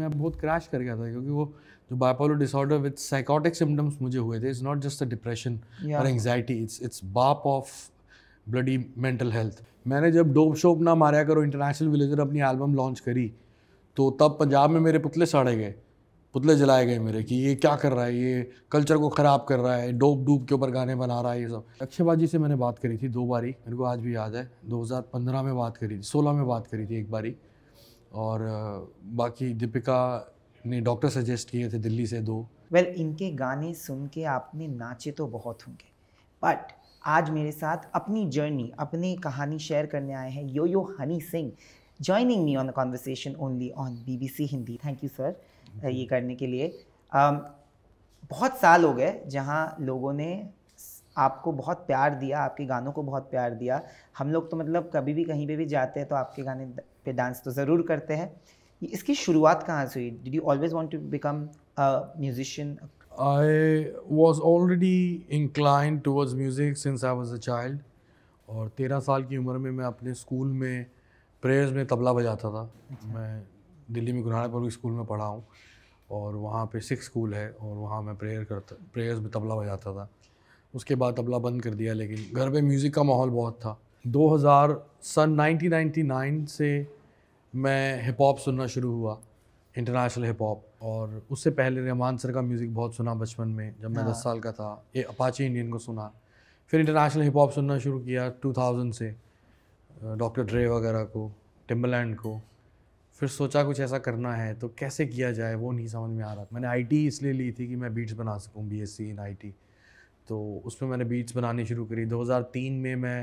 मैं बहुत क्रैश कर गया था क्योंकि वो जो bipolar disorder with psychotic symptoms मुझे हुए थे it's not just a depression और एंगजाइटी इट्स इट्स बाप ऑफ ब्लडी मेंटल हेल्थ मैंने जब डोप शोप ना मारा करो इंटरनेशनल विलेजर अपनी एल्बम लॉन्च करी तो तब पंजाब में मेरे पुतले सड़े गए पुतले जलाए गए मेरे कि ये क्या कर रहा है ये कल्चर को ख़राब कर रहा है डोप डूब के ऊपर गाने बना रहा है ये सब अक्षय बाजी से मैंने बात करी थी दो बारी मेरे को आज भी याद है 2015 में बात करी थी सोलह में बात करी थी एक बारी और बाकी दीपिका ने डॉक्टर सजेस्ट किए थे दिल्ली से दो वेल well, इनके गाने सुन के आपने नाचे तो बहुत होंगे बट आज मेरे साथ अपनी जर्नी अपनी कहानी शेयर करने आए हैं Yo Yo Honey Singh joining me on the conversation only on B B C Hindi thank you sir ये करने के लिए um, बहुत साल हो गए जहाँ लोगों ने आपको बहुत प्यार दिया आपके गानों को बहुत प्यार दिया हम लोग तो मतलब कभी भी कहीं पे भी जाते हैं तो आपके गाने पे डांस तो ज़रूर करते हैं इसकी शुरुआत कहाँ से हुई did you always want to become musician I was already incline towards music since I was a child और तेरह साल की उम्र में मैं अपने स्कूल में प्रेयर्स में तबला बजाता था अच्छा। मैं दिल्ली में गुरहाना पब्लिक स्कूल में पढ़ा हूँ और वहाँ पे सिक्स स्कूल है और वहाँ मैं प्रेयर करता प्रेयर्स में तबला बजाता था उसके बाद तबला बंद कर दिया लेकिन घर पे म्यूज़िक का माहौल बहुत था 2000 सन 1999 से मैं हिप हॉप सुनना शुरू हुआ इंटरनेशनल हिप हॉप और उससे पहले रहमान सर का म्यूज़िक बहुत सुना बचपन में जब मैं दस हाँ। साल का था ये अपाची इंडियन को सुना फिर इंटरनेशनल हिप हॉप सुनना शुरू किया 2000 से डॉक्टर ड्रे वगैरह को टिम्बलैंड को फिर सोचा कुछ ऐसा करना है तो कैसे किया जाए वो नहीं समझ में आ रहा मैंने आईटी इसलिए ली थी कि मैं बीट्स बना सकूँ बीएससी इन आईटी तो उसमें मैंने बीट्स बनानी शुरू करी 2003 में मैं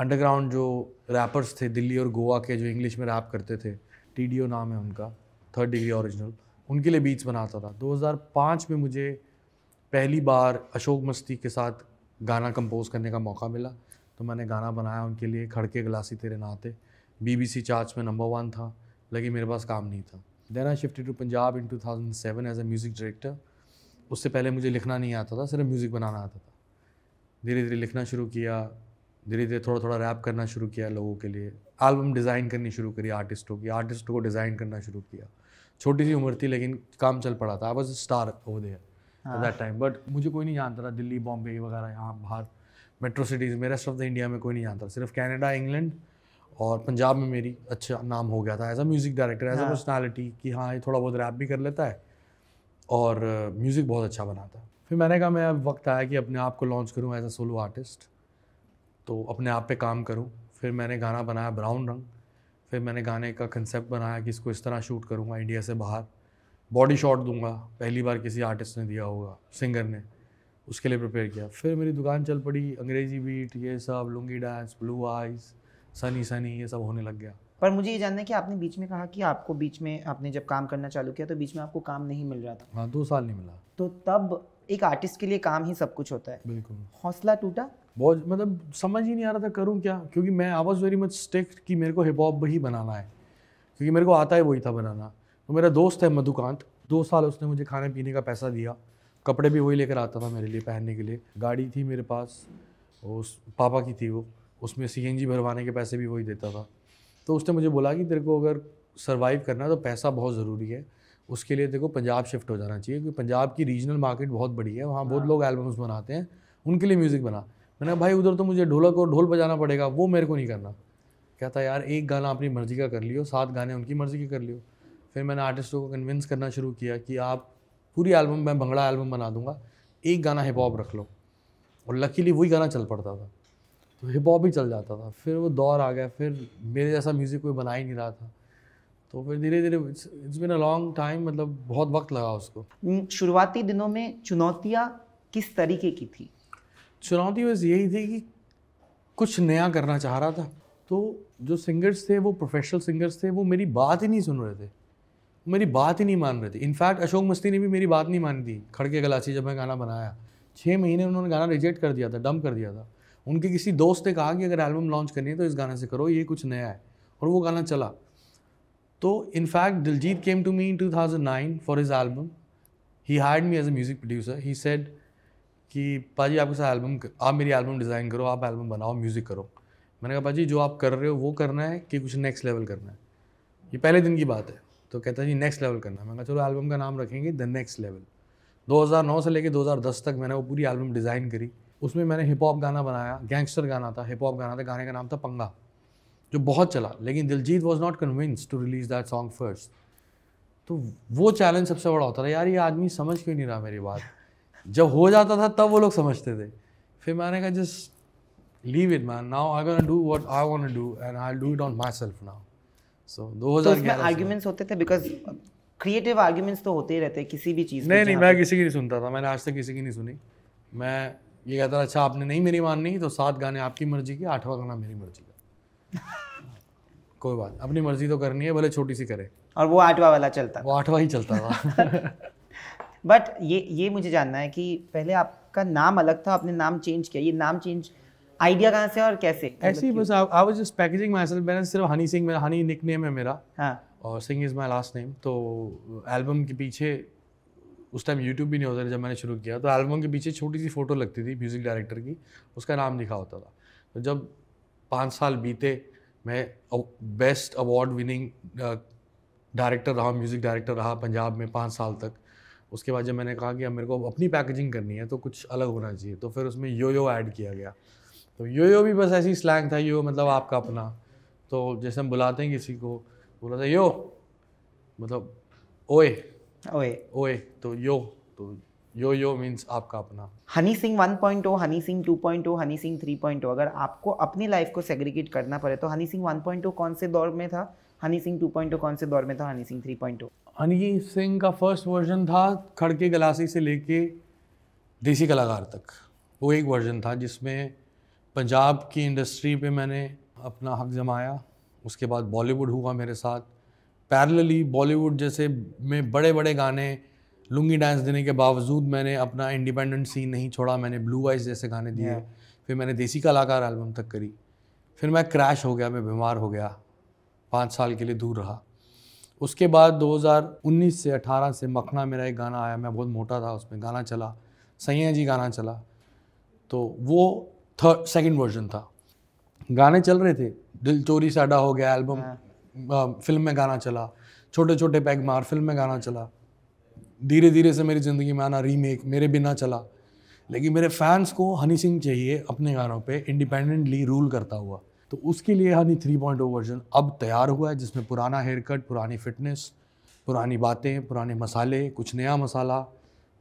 अंडरग्राउंड जो रैपर्स थे दिल्ली और गोवा के जो इंग्लिश में रैप करते थे टी नाम है उनका थर्ड डिग्री ओरिजिनल उनके लिए बीट्स बनाता था 2005 में मुझे पहली बार अशोक मस्ती के साथ गाना कंपोज करने का मौका मिला तो मैंने गाना बनाया उनके लिए खड़के गलासी तेरे नाते बी बी सी चार्ज में नंबर वन था लेकिन मेरे पास काम नहीं था then I shifted to Punjab in 2007 as a music director उससे पहले मुझे लिखना नहीं आता था सिर्फ म्यूज़िक बनाना आता था धीरे धीरे लिखना शुरू किया धीरे धीरे थोड़ा थोड़ा रैप करना शुरू किया लोगों के लिए एल्बम डिज़ाइन करनी शुरू करी आर्टिस्टों की आर्टिस्टों को डिज़ाइन करना शुरू किया छोटी सी उम्र थी लेकिन काम चल पड़ा था I was star over at that time but मुझे कोई नहीं जानता था दिल्ली बॉम्बे वगैरह यहाँ बाहर मेट्रो सिटीज़ में रेस्ट ऑफ द इंडिया में कोई नहीं जानता सिर्फ कैनेडा इंग्लैंड और पंजाब में मेरी अच्छा नाम हो गया था as a music director as a personality कि हाँ ये थोड़ा बहुत रैप भी कर लेता है और म्यूज़िक बहुत अच्छा बनाता है फिर मैंने कहा मैं अब वक्त आया कि अपने आप को लॉन्च करूँ एज अ सोलो आर्टिस्ट तो अपने आप पे काम करूँ फिर मैंने गाना बनाया ब्राउन रंग फिर मैंने गाने का कंसेप्ट बनाया कि इसको इस तरह शूट करूँगा इंडिया से बाहर बॉडी शॉट दूंगा पहली बार किसी आर्टिस्ट ने दिया होगा सिंगर ने उसके लिए प्रिपेयर किया फिर मेरी दुकान चल पड़ी अंग्रेजी बीट ये सब Lungi dance blue eyes sunny sunny ये सब होने लग गया पर मुझे ये जानना है कि आपने बीच में कहा कि आपको बीच में आपने जब काम करना चालू किया तो बीच में आपको काम नहीं मिल रहा था हाँ दो साल नहीं मिला तो तब एक आर्टिस्ट के लिए काम ही सब कुछ होता है बिल्कुल हौसला टूटा बहुत मतलब समझ ही नहीं आ रहा था करूँ क्या क्योंकि मैं I was very much strict कि मेरे को हिप हॉप ही बनाना है क्योंकि मेरे को आता ही वही था बनाना तो मेरा दोस्त है मधुकांत दो साल उसने मुझे खाने पीने का पैसा दिया कपड़े भी वही लेकर आता था मेरे लिए पहनने के लिए गाड़ी थी मेरे पास उस पापा की थी वो उसमें सी भरवाने के पैसे भी वही देता था तो उसने मुझे बोला कि तेरे को अगर सर्वाइव करना है तो पैसा बहुत ज़रूरी है उसके लिए देखो पंजाब शिफ्ट हो जाना चाहिए क्योंकि पंजाब की रीजनल मार्केट बहुत बड़ी है वहाँ बहुत हाँ। लोग एल्बम्स बनाते हैं उनके लिए म्यूज़िक बना मैंने भाई उधर तो मुझे ढोलक और ढोल बजाना पड़ेगा वो मेरे को नहीं करना कहता यार एक गाना अपनी मर्ज़ी का कर लियो सात गाने उनकी मर्ज़ी के कर लियो फिर मैंने आर्टिस्टों को कन्विंस करना शुरू किया कि आप पूरी एल्बम मैं भंगड़ा एल्बम बना दूंगा एक गाना हिप हॉप रख लो और लकीली वही गाना चल पड़ता था तो हिप हॉप ही चल जाता था फिर वो दौर आ गया फिर मेरे जैसा म्यूज़िक कोई बना ही नहीं रहा था तो फिर धीरे धीरे it's been a long time मतलब बहुत वक्त लगा उसको शुरुआती दिनों में चुनौतियाँ किस तरीके की थी चुनौती बस यही थी कि कुछ नया करना चाह रहा था तो जो सिंगर्स थे वो प्रोफेशनल सिंगर्स थे वो मेरी बात ही नहीं सुन रहे थे मेरी बात ही नहीं मान रहे थे इनफैक्ट अशोक मस्ती ने भी मेरी बात नहीं मानी थी खड़के गलासी जब मैं गाना बनाया छः महीने उन्होंने गाना रिजेक्ट कर दिया था डम कर दिया था उनके किसी दोस्त ने कहा कि अगर एल्बम लॉन्च करनी है तो इस गाने से करो ये कुछ नया है और वो गाना चला तो in fact Diljit came to me in two thousand nine for his album he had me as a music producer he said कि पाजी आपके साथ एल्बम आप मेरी एल्बम डिज़ाइन करो आप एल्बम बनाओ म्यूज़िक करो मैंने कहा पाजी जो आप कर रहे हो वो करना है कि कुछ नेक्स्ट लेवल करना है ये पहले दिन की बात है तो कहता है जी नेक्स्ट लेवल करना है मैंने कहा चलो एल्बम का नाम रखेंगे द नेक्स्ट लेवल 2009 से लेकर 2010 तक मैंने वो पूरी एल्बम डिज़ाइन करी उसमें मैंने हिप हॉप गाना बनाया गैंगस्टर गाना था हिप हॉप गाना था गाने का नाम था पंगा जो बहुत चला लेकिन Diljit was not convinced to release that song first तो वो चैलेंज सबसे बड़ा होता था यार ये आदमी समझ क्यों नहीं रहा मेरी बात जब हो जाता था तब वो लोग समझते थे फिर मैंने कहा just leave it man now I gonna do what I want to do and I do it on my self now so 2011 में आर्गुमेंट्स होते थे बिकॉज़ क्रिएटिव आर्ग्यूमेंट्स तो होते ही रहते हैं किसी भी चीज़ नहीं नहीं मैं किसी की नहीं सुनता था मैंने आज तक किसी की नहीं सुनी मैं ये कहता था अच्छा आपने नहीं मेरी माननी तो सात गाने आपकी मर्जी के आठवां गाना मेरी मर्जी का कोई बात अपनी मर्जी तो करनी है भले छोटी सी करे और वो आठवां वाला चलता वो आठवां ही चलता था बट ये ये मुझे जानना है कि पहले आपका नाम अलग था आपने नाम चेंज किया ये नाम चेंज आइडिया कहाँ से और कैसे ऐसे मतलब ही बस I was just packaging my self मैंने सिर्फ हनी सिंह मेरा हनी नेम है मेरा हाँ और Singh is my last name तो एल्बम के पीछे उस टाइम यूट्यूब भी नहीं होता था जब मैंने शुरू किया तो एल्बम के पीछे छोटी सी फ़ोटो लगती थी म्यूज़िक डायरेक्टर की उसका नाम लिखा होता था तो जब पाँच साल बीते मैं बेस्ट अवार्ड विनिंग डायरेक्टर रहा म्यूज़िक डायरेक्टर रहा पंजाब में पाँच साल तक उसके बाद जब मैंने कहा कि अब मेरे को अपनी पैकेजिंग करनी है तो कुछ अलग होना चाहिए तो फिर उसमें यो यो ऐड किया गया तो यो यो भी बस ऐसी स्लैंग था यो मतलब आपका अपना तो जैसे हम बुलाते हैं किसी को बोला था यो मतलब ओए ओए ओए तो यो तो यो यो मीन्स आपका अपना Honey Singh one point O Honey Singh two point O Honey Singh three point O अगर आपको अपनी लाइफ को सेग्रीगेट करना पड़े तो Honey Singh one point O कौन से दौर में था Honey Singh two point O कौन से दौर में था Honey Singh three point O Honey Singh का फर्स्ट वर्जन था खड़के गलासी से लेके देसी कलाकार तक वो एक वर्जन था जिसमें पंजाब की इंडस्ट्री पे मैंने अपना हक जमाया उसके बाद बॉलीवुड हुआ मेरे साथ पैरेलली बॉलीवुड जैसे में बड़े बड़े गाने लुंगी डांस देने के बावजूद मैंने अपना इंडिपेंडेंट सीन नहीं छोड़ा मैंने ब्लू आइज जैसे गाने दिए फिर मैंने देसी कलाकार एल्बम तक करी फिर मैं क्रैश हो गया मैं बीमार हो गया पाँच साल के लिए दूर रहा उसके बाद 2019 से 18 से मखना मेरा एक गाना आया मैं बहुत मोटा था उसमें गाना चला सैया जी गाना चला तो वो थर्ड सेकेंड वर्जन था गाने चल रहे थे दिल चोरी साडा हो गया एल्बम फिल्म हाँ। में गाना चला छोटे छोटे पैग मार फिल्म में गाना चला धीरे धीरे से मेरी ज़िंदगी में आना रीमेक मेरे बिना चला लेकिन मेरे फैंस को हनी सिंह चाहिए अपने गानों पे इंडिपेंडेंटली रूल करता हुआ तो उसके लिए हनी थ्री पॉइंट वर्जन अब तैयार हुआ है जिसमें पुराना हेयर कट पुरानी फिटनेस पुरानी बातें पुराने मसाले कुछ नया मसाला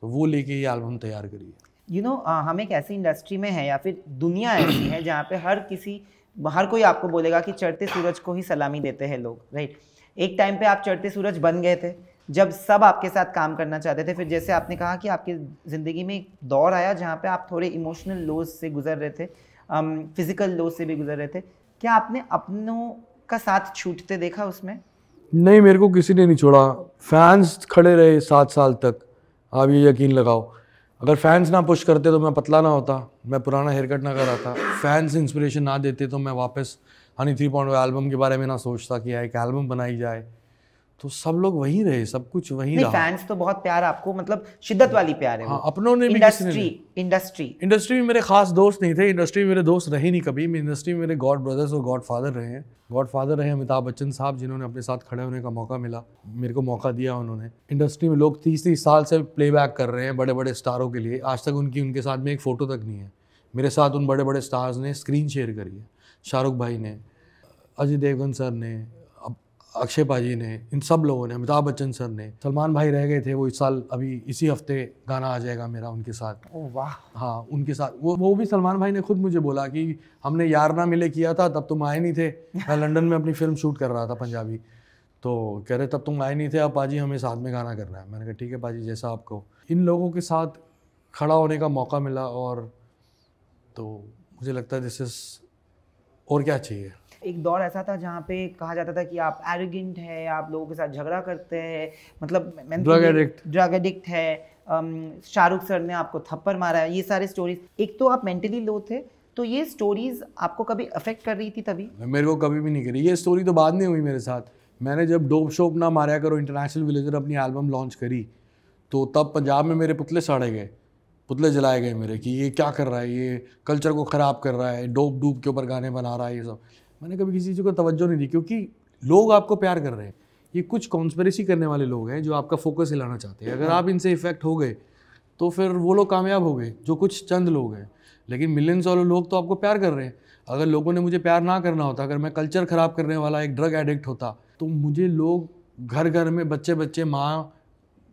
तो वो लेके ये एल्बम तैयार करिए यू नो हम एक ऐसी इंडस्ट्री में है या फिर दुनिया ऐसी है जहाँ पे हर किसी हर कोई आपको बोलेगा कि चढ़ते सूरज को ही सलामी देते हैं लोग राइट एक टाइम पे आप चढ़ते सूरज बन गए थे जब सब आपके साथ काम करना चाहते थे फिर जैसे आपने कहा कि आपकी ज़िंदगी में एक दौर आया जहाँ पे आप थोड़े इमोशनल लोज से गुजर रहे थे फिज़िकल um, लोज से भी गुजर रहे थे क्या आपने अपनों का साथ छूटते देखा उसमें नहीं मेरे को किसी ने नहीं छोड़ा फैंस खड़े रहे सात साल तक आप ये यकीन लगाओ अगर फैंस ना पुश करते तो मैं पतला ना होता मैं पुराना हेयर कट ना कराता फैंस इंस्पिरेशन ना देते तो मैं वापस हनी थ्री पॉइंट एल्बम के बारे में ना सोचता कि हाँ, एक एल्बम बनाई जाए तो सब लोग वहीं रहे सब कुछ वहीं रहा फैंस तो बहुत प्यार आपको मतलब शिद्दत वाली प्यार है हाँ, अपनों ने इंडस्ट्री इंडस्ट्री इंडस्ट्री में मेरे खास दोस्त नहीं थे इंडस्ट्री में मेरे दोस्त रहे नहीं कभी इंडस्ट्री में मेरे गॉड ब्रदर्स और गॉड फादर रहे हैं गॉड फादर रहे अमिताभ बच्चन साहब जिन्होंने अपने साथ खड़े होने का मौका मिला मेरे को मौका दिया उन्होंने इंडस्ट्री में लोग तीस तीस साल से प्ले कर रहे हैं बड़े बड़े स्टारों के लिए आज तक उनकी उनके साथ में एक फ़ोटो तक नहीं है मेरे साथ उन बड़े बड़े स्टार्स ने स्क्रीन शेयर करी है शाहरुख भाई ने अजय देवगन सर ने अक्षय पाजी ने इन सब लोगों ने अमिताभ बच्चन सर ने सलमान भाई रह गए थे वो इस साल अभी इसी हफ्ते गाना आ जाएगा मेरा उनके साथ वाह हाँ उनके साथ वो वो भी सलमान भाई ने खुद मुझे बोला कि हमने यार ना मिले किया था तब तुम आए नहीं थे मैं लंदन में अपनी फिल्म शूट कर रहा था पंजाबी तो कह रहे तब तुम आए नहीं थे अब पाजी हमें साथ में गाना करना है मैंने कहा ठीक है पाजी जैसा आपको इन लोगों के साथ खड़ा होने का मौका मिला और तो मुझे लगता है दिस इज़ और क्या चाहिए एक दौर ऐसा था जहाँ पे कहा जाता था कि आप एरोगेंट है आप लोगों के साथ झगड़ा करते हैं मतलब ड्रग एडिक्ट ड्रग एडिक्ट है शाहरुख सर ने आपको थप्पड़ मारा है ये सारे स्टोरीज एक तो आप मेंटली लो थे तो ये स्टोरीज आपको कभी अफेक्ट कर रही थी तभी मेरे को कभी भी नहीं करी ये स्टोरी तो बाद में हुई मेरे साथ मैंने जब डोप शोप ना मारा करो इंटरनेशनल विलेजर अपनी एल्बम लॉन्च करी तो तब पंजाब में मेरे पुतले साड़े गए पुतले जलाए गए मेरे कि ये क्या कर रहा है ये कल्चर को ख़राब कर रहा है डोप डूब के ऊपर गाने बना रहा है ये सब मैंने कभी किसी चीज़ को तवज्जो नहीं दी क्योंकि लोग आपको प्यार कर रहे हैं ये कुछ कॉन्स्परेसी करने वाले लोग हैं जो आपका फोकस हिलाना चाहते हैं अगर हाँ। आप इनसे इफेक्ट हो गए तो फिर वो लोग कामयाब हो गए जो कुछ चंद लोग हैं लेकिन मिलियंस वाले लोग तो आपको प्यार कर रहे हैं अगर लोगों ने मुझे प्यार ना करना होता अगर मैं कल्चर ख़राब करने वाला एक ड्रग एडिक्ट होता तो मुझे लोग घर घर में बच्चे बच्चे माँ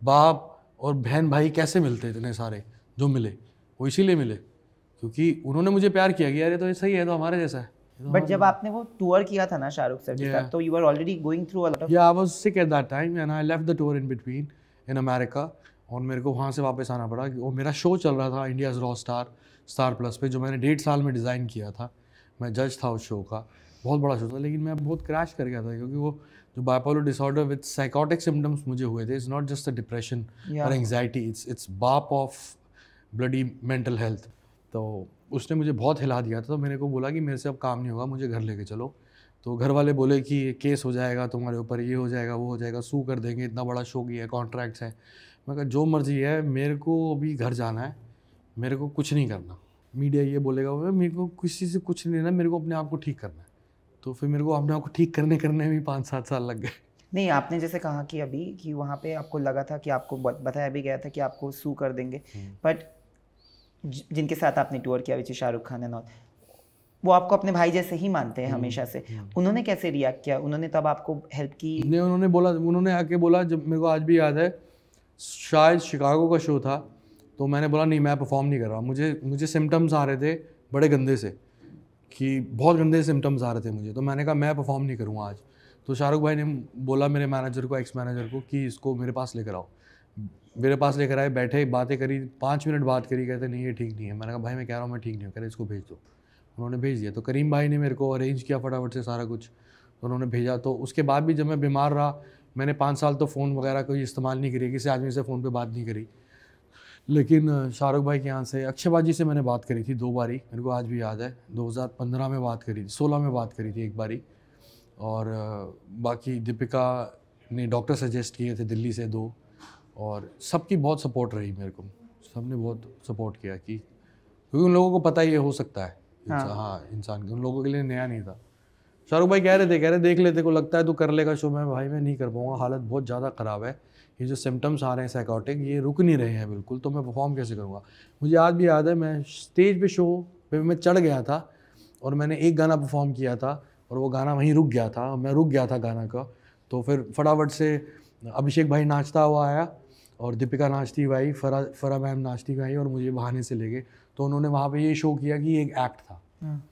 बाप और बहन भाई कैसे मिलते इतने सारे जो मिले वो इसीलिए मिले क्योंकि उन्होंने मुझे प्यार किया कि यार ये तो सही है तो हमारे जैसा है बट जब आपने वो टूर किया था ना शाहरुख सर के साथ तो you are already going through a lot of yeah I was sick at that time and I left the tour in between in America और मेरे को वहाँ से वापस आना पड़ा कि वो मेरा शो चल रहा था India's raw star Star Plus पे जो मैंने डेढ़ साल में डिज़ाइन किया था मैं जज था उस शो का बहुत बड़ा शो था लेकिन मैं बहुत क्रैश कर गया था क्योंकि वो जो bipolar disorder with psychotic symptoms मुझे हुए थे it's not just a depression और एंगजाइटी इट्स इट्स बाप ऑफ ब्लडी मेंटल हेल्थ तो उसने मुझे बहुत हिला दिया था तो मेरे को बोला कि मेरे से अब काम नहीं होगा मुझे घर लेके चलो तो घर वाले बोले कि केस हो जाएगा तुम्हारे ऊपर ये हो जाएगा वो हो जाएगा सू कर देंगे इतना बड़ा शोगी है कॉन्ट्रैक्ट्स हैं मैं कहा जो मर्ज़ी है मेरे को अभी घर जाना है मेरे को कुछ नहीं करना मीडिया ये बोलेगा वो मेरे को किसी से कुछ नहीं लेना मेरे को अपने आप को ठीक करना है तो फिर मेरे को अपने आप को ठीक करने करने में पाँच सात साल लग गए नहीं आपने जैसे कहा कि अभी कि वहाँ पे आपको लगा था कि आपको बताया भी गया था कि आपको सू कर देंगे बट हम्म। जिनके साथ आपने टूर किया विच शाहरुख खान एंड वो आपको अपने भाई जैसे ही मानते हैं हम्म, हमेशा से हम्म। उन्होंने कैसे रिएक्ट किया उन्होंने तब आपको हेल्प की नहीं उन्होंने बोला उन्होंने आके बोला जब मेरे को आज भी याद है शायद शिकागो का शो था तो मैंने बोला नहीं मैं परफॉर्म नहीं कर रहा मुझे मुझे सिम्टम्स आ रहे थे बड़े गंदे से कि बहुत गंदे सिम्टम्स आ रहे थे मुझे तो मैंने कहा मैं परफॉर्म नहीं करूँगा आज तो शाहरुख भाई ने बोला मेरे मैनेजर को एक्स मैनेजर को कि इसको मेरे पास लेकर आओ मेरे पास लेकर आए बैठे बातें करी पाँच मिनट बात करी कहते नहीं ये ठीक नहीं है मैंने कहा भाई मैं कह रहा हूँ मैं ठीक नहीं हूँ कह रहे इसको भेज दो उन्होंने भेज दिया तो करीम भाई ने मेरे को अरेंज किया फटाफट से सारा कुछ तो उन्होंने भेजा तो उसके बाद भी जब मैं बीमार रहा मैंने पाँच साल तो फ़ोन वगैरह कोई इस्तेमाल नहीं करी किसी आदमी से फ़ोन पर बात नहीं करी लेकिन शाहरुख भाई के यहाँ से अक्षय बाजी से मैंने बात करी थी दो बारी मेरे को आज भी याद है 2015 में बात करी थी सोलह में बात करी थी एक बारी और बाकी दीपिका ने डॉक्टर सजेस्ट किए थे दिल्ली से दो और सबकी बहुत सपोर्ट रही मेरे को सबने बहुत सपोर्ट किया कि क्योंकि उन लोगों को पता ही ये हो सकता है हाँ।, हाँ, इंसान के उन लोगों के लिए नया नहीं था शाहरुख भाई कह रहे थे कह रहे देख लेते को लगता है तू कर लेगा शो मैं भाई मैं नहीं कर पाऊंगा हालत बहुत ज़्यादा ख़राब है ये जो सिम्टम्स आ रहे हैं साइकोटिक ये रुक नहीं रहे हैं बिल्कुल तो मैं परफॉर्म कैसे करूँगा मुझे आज भी याद है मैं स्टेज पे शो पे मैं चढ़ गया था और मैंने एक गाना परफॉर्म किया था और वो गाना वहीं रुक गया था मैं रुक गया था गाना का तो फिर फटाफट से अभिषेक भाई नाचता हुआ आया और दीपिका नाचती भाई फरा फरा मैम नाचती भाई और मुझे बहाने से ले गए तो उन्होंने वहाँ पे ये शो किया कि एक एक्ट था हाँ।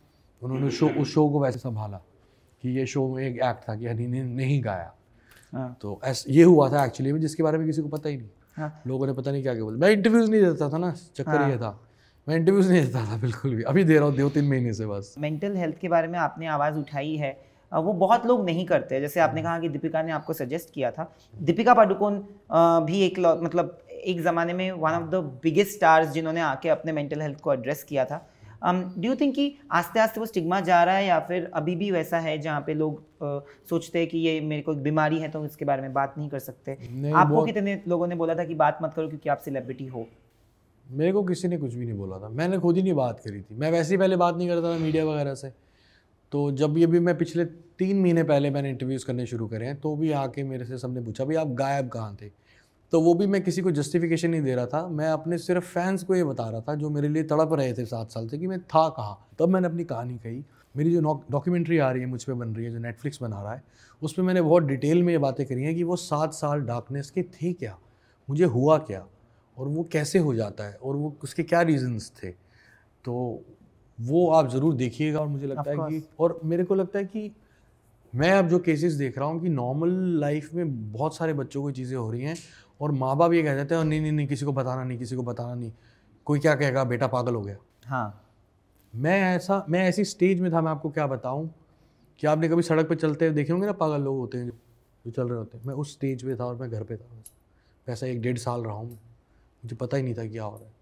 उन्होंने शो उस शो को वैसे संभाला कि ये शो में एक एक्ट था कि हनी ने नहीं गाया हाँ। तो ऐसा ये हुआ था एक्चुअली में जिसके बारे में किसी को पता ही नहीं हाँ। लोगों ने पता नहीं क्या क्या बोला मैं इंटरव्यूज़ नहीं देता था ना चक्कर ये था मैं इंटरव्यूज़ नहीं देता था बिल्कुल भी अभी दे रहा हूँ दो तीन महीने से बस मेंटल हेल्थ के बारे में आपने आवाज़ उठाई है वो बहुत लोग नहीं करते जैसे आपने कहा कि दीपिका ने आपको सजेस्ट किया था दीपिका पाडुकोन भी एक मतलब एक ज़माने में one of the biggest stars जिन्होंने आके अपने मेंटल हेल्थ को एड्रेस किया था डू यू थिंक कि आस्ते आस्ते वो स्टिग्मा जा रहा है या फिर अभी भी वैसा है जहाँ पे लोग आ, सोचते हैं कि ये मेरे को एक बीमारी है तो इसके बारे में बात नहीं कर सकते नहीं, आपको कितने लोगों ने बोला था कि बात मत करो क्योंकि आप सेलिब्रिटी हो मेरे को किसी ने कुछ भी नहीं बोला था मैंने खुद ही नहीं बात करी थी मैं वैसे ही पहले बात नहीं करता था मीडिया वगैरह से तो जब ये भी मैं पिछले तीन महीने पहले मैंने इंटरव्यूज़ करने शुरू करे हैं तो भी आके मेरे से सबने पूछा भाई आप गायब कहाँ थे तो वो भी मैं किसी को जस्टिफिकेशन नहीं दे रहा था मैं अपने सिर्फ फैंस को ये बता रहा था जो मेरे लिए तड़प रहे थे सात साल से कि मैं था कहाँ तब मैंने अपनी कहानी कही मेरी जो डॉक्यूमेंट्री आ रही है मुझ पर बन रही है जो नेटफ्लिक्स बना रहा है उस पर मैंने बहुत डिटेल में ये बातें करी हैं कि वो सात साल डार्कनेस के थे क्या मुझे हुआ क्या और वो कैसे हो जाता है और वो उसके क्या रीजंस थे तो वो आप ज़रूर देखिएगा और मुझे लगता है कि और मेरे को लगता है कि मैं अब जो केसेस देख रहा हूँ कि नॉर्मल लाइफ में बहुत सारे बच्चों को चीज़ें हो रही हैं और माँ बाप ये कह देते हैं नहीं नहीं नहीं किसी को बताना नहीं किसी को बताना नहीं कोई क्या कहेगा बेटा पागल हो गया हाँ मैं ऐसा मैं ऐसी स्टेज में था मैं आपको क्या बताऊँ कि आपने कभी सड़क पर चलते देखे होंगे ना पागल लोग होते हैं जो चल रहे होते हैं मैं उस स्टेज पर था और मैं घर पर था वैसा एक डेढ़ साल रहा हूँ मुझे पता ही नहीं था क्या हो रहा है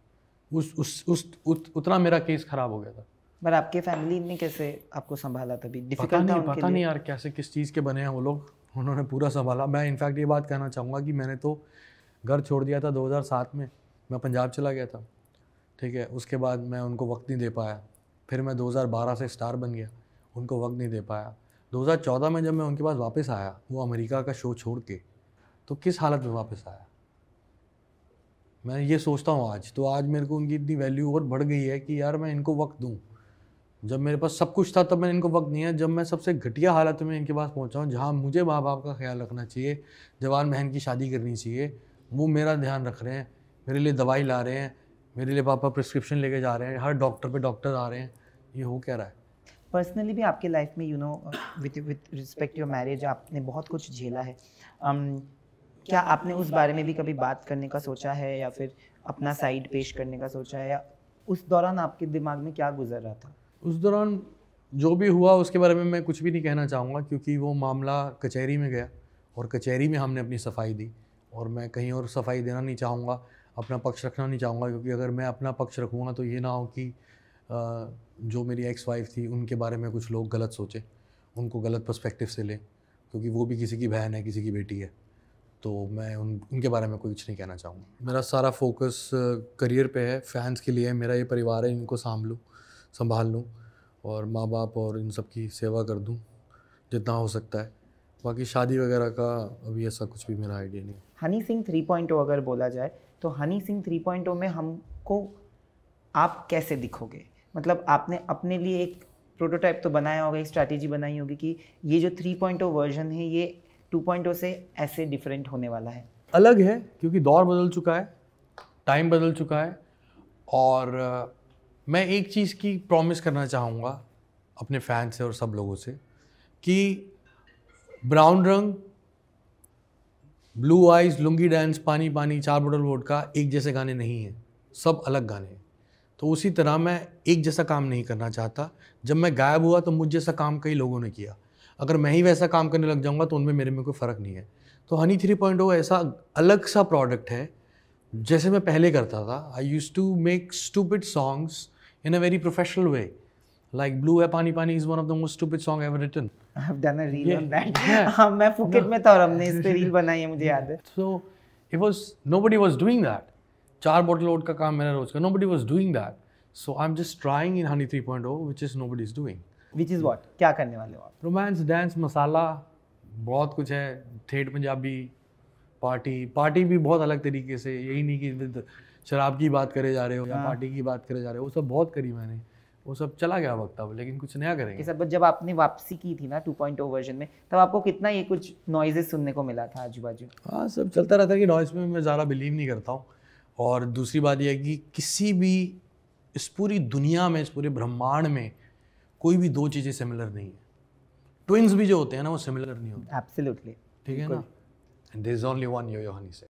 उस उस उस उत, उतना मेरा केस खराब हो गया था पर आपके फैमिली ने कैसे आपको संभाला तभी डिफिकल्ट था नहीं, पता नहीं यार कैसे किस चीज़ के बने हैं वो लोग उन्होंने पूरा संभाला मैं इनफैक्ट ये बात कहना चाहूँगा कि मैंने तो घर छोड़ दिया था 2007 में मैं पंजाब चला गया था ठीक है उसके बाद मैं उनको वक्त नहीं दे पाया फिर मैं 2012 से स्टार बन गया उनको वक्त नहीं दे पाया 2014 में जब मैं उनके पास वापस आया वो अमेरिका का शो छोड़ के तो किस हालत में वापस आया मैं ये सोचता हूँ आज तो आज मेरे को उनकी इतनी वैल्यू और बढ़ गई है कि यार मैं इनको वक्त दूँ जब मेरे पास सब कुछ था तब मैंने इनको वक्त नहीं है जब मैं सबसे घटिया हालत में इनके पास पहुँचा हूँ जहाँ मुझे माँ बाप का ख्याल रखना चाहिए जवान बहन की शादी करनी चाहिए वो मेरा ध्यान रख रहे हैं मेरे लिए दवाई ला रहे हैं मेरे लिए पापा प्रिस्क्रिप्शन लेके जा रहे हैं हर डॉक्टर पे डॉक्टर आ रहे हैं ये हो क्या रहा है पर्सनली भी आपके लाइफ में you know with with respect your marriage आपने बहुत कुछ झेला है um, क्या आपने उस बारे में भी कभी बात करने का सोचा है या फिर अपना साइड पेश करने का सोचा है या उस दौरान आपके दिमाग में क्या गुजर रहा था उस दौरान जो भी हुआ उसके बारे में मैं कुछ भी नहीं कहना चाहूँगा क्योंकि वो मामला कचहरी में गया और कचहरी में हमने अपनी सफाई दी और मैं कहीं और सफाई देना नहीं चाहूँगा अपना पक्ष रखना नहीं चाहूँगा क्योंकि अगर मैं अपना पक्ष रखूँगा तो ये ना हो कि जो मेरी एक्स वाइफ थी उनके बारे में कुछ लोग गलत सोचें उनको गलत पर्सपेक्टिव से लें क्योंकि वो भी किसी की बहन है किसी की बेटी है तो मैं उन उनके बारे में कुछ नहीं कहना चाहूँगा मेरा सारा फोकस करियर पे है फैंस के लिए मेरा ये परिवार है इनको लूँ संभाल लूँ और माँ बाप और इन सब की सेवा कर दूँ जितना हो सकता है बाकी शादी वगैरह का अभी ऐसा कुछ भी मेरा आइडिया नहीं Honey Singh three point oh अगर बोला जाए तो Honey Singh three point oh में हमको आप कैसे दिखोगे मतलब आपने अपने लिए एक प्रोटोटाइप तो बनाया होगा एक स्ट्रैटेजी बनाई होगी कि ये जो थ्री पॉइंट वर्जन है ये 2.0 से ऐसे डिफरेंट होने वाला है अलग है क्योंकि दौर बदल चुका है टाइम बदल चुका है और मैं एक चीज़ की प्रॉमिस करना चाहूँगा अपने फैन से और सब लोगों से कि ब्राउन रंग ब्लू आइज लुंगी डांस पानी पानी चार बोटल वोट का एक जैसे गाने नहीं हैं सब अलग गाने हैं तो उसी तरह मैं एक जैसा काम नहीं करना चाहता जब मैं गायब हुआ तो मुझ जैसा काम कई लोगों ने किया अगर मैं ही वैसा काम करने लग जाऊंगा तो उनमें मेरे में कोई फ़र्क नहीं है तो हनी थ्री पॉइंट ऐसा अलग सा प्रोडक्ट है जैसे मैं पहले करता था I used to make stupid songs in a very professional way like blue है पानी पानी is one of the most stupid song ever written मैं था और हमने याद है डूइंग दैट चार बोटल ओट का काम मेरा रोज का nobody was that so I am just trying in Honey 3.0 which is nobody is doing which is what क्या करने वाले हो आप रोमांस डांस मसाला बहुत कुछ है ठेठ पंजाबी पार्टी पार्टी भी बहुत अलग तरीके से यही नहीं कि शराब की बात करे जा रहे हो या पार्टी हाँ। की बात करे जा रहे हो वो सब बहुत करी मैंने वो सब चला गया वक्त अब लेकिन कुछ नया करेंगे सर जब आपने वापसी की थी ना 2.0 वर्जन में तब आपको कितना ये कुछ नॉइजेस सुनने को मिला था आजू बाजू हाँ सब चलता रहता है कि नॉइज़ में मैं ज़्यादा बिलीव नहीं करता हूँ और दूसरी बात यह है कि किसी भी इस पूरी दुनिया में इस पूरे ब्रह्मांड में कोई भी दो चीज़ें सिमिलर नहीं है ट्विंस भी जो होते हैं ना वो सिमिलर नहीं होते एब्सोल्युटली ठीक है ना and there is only one योयोहानी से